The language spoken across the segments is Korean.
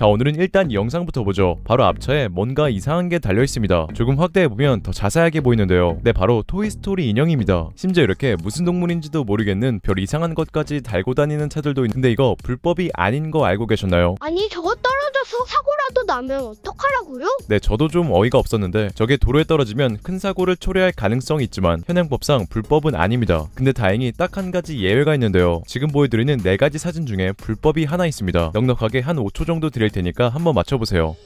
자 오늘은 일단 영상부터 보죠 바로 앞차에 뭔가 이상한 게 달려있습니다 조금 확대해보면 더 자세하게 보이는데요 네 바로 토이스토리 인형입니다 심지어 이렇게 무슨 동물인지도 모르겠는 별 이상한 것까지 달고 다니는 차들도 있는데 이거 불법이 아닌 거 알고 계셨나요? 아니 저거 떨어 떨서 사고라도 나면 어떡하라고요? 네, 저도 좀 어이가 없었는데 저게 도로에 떨어지면 큰 사고를 초래할 가능성이 있지만 현행법상 불법은 아닙니다. 근데 다행히 딱 한 가지 예외가 있는데요. 지금 보여드리는 네 가지 사진 중에 불법이 하나 있습니다. 넉넉하게 한 5초 정도 드릴 테니까 한번 맞춰보세요.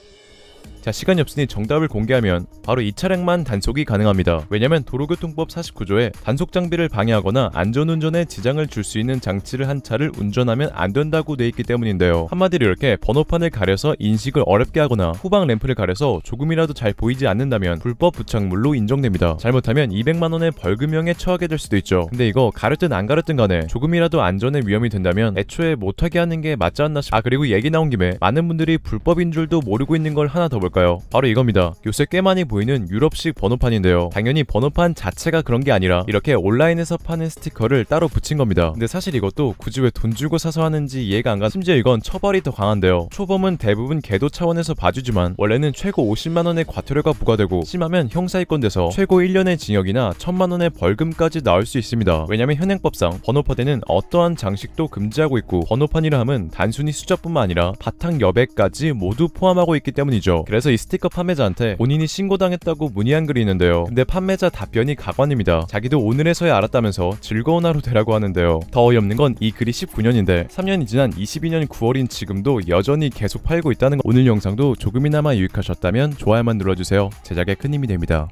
자 시간이 없으니 정답을 공개하면 바로 이 차량만 단속이 가능합니다. 왜냐면 도로교통법 49조에 단속 장비를 방해하거나 안전운전에 지장을 줄 수 있는 장치를 한 차를 운전하면 안 된다고 돼 있기 때문인데요. 한마디로 이렇게 번호판을 가려서 인식을 어렵게 하거나 후방 램프를 가려서 조금이라도 잘 보이지 않는다면 불법 부착물로 인정됩니다. 잘못하면 200만원의 벌금형에 처하게 될 수도 있죠. 근데 이거 가렸든 안 가렸든 간에 조금이라도 안전에 위험이 된다면 애초에 못하게 하는 게 맞지 않나 싶아 그리고 얘기 나온 김에 많은 분들이 불법인 줄도 모르고 있는 걸 하나 더 볼까요? 뭘까요? 바로 이겁니다. 요새 꽤 많이 보이는 유럽식 번호판인데요. 당연히 번호판 자체가 그런 게 아니라 이렇게 온라인에서 파는 스티커를 따로 붙인 겁니다. 근데 사실 이것도 굳이 왜 돈 주고 사서 하는지 이해가 안 가. 심지어 이건 처벌이 더 강한데요. 초범은 대부분 개도 차원에서 봐주지만 원래는 최고 50만 원의 과태료가 부과되고 심하면 형사입건돼서 최고 1년의 징역이나 1천만 원의 벌금까지 나올 수 있습니다. 왜냐면 현행법상 번호판에는 어떠한 장식도 금지하고 있고 번호판이라 함은 단순히 숫자뿐만 아니라 바탕 여백까지 모두 포함하고 있기 때문이죠. 그래서 그래서 이 스티커 판매자한테 본인이 신고당했다고 문의한 글이 있는데요. 근데 판매자 답변이 가관입니다. 자기도 오늘에서야 알았다면서 즐거운 하루 되라고 하는데요. 더 어이없는 건 이 글이 19년인데 3년이 지난 22년 9월인 지금도 여전히 계속 팔고 있다는 거 오늘 영상도 조금이나마 유익하셨다면 좋아요만 눌러주세요. 제작에 큰 힘이 됩니다.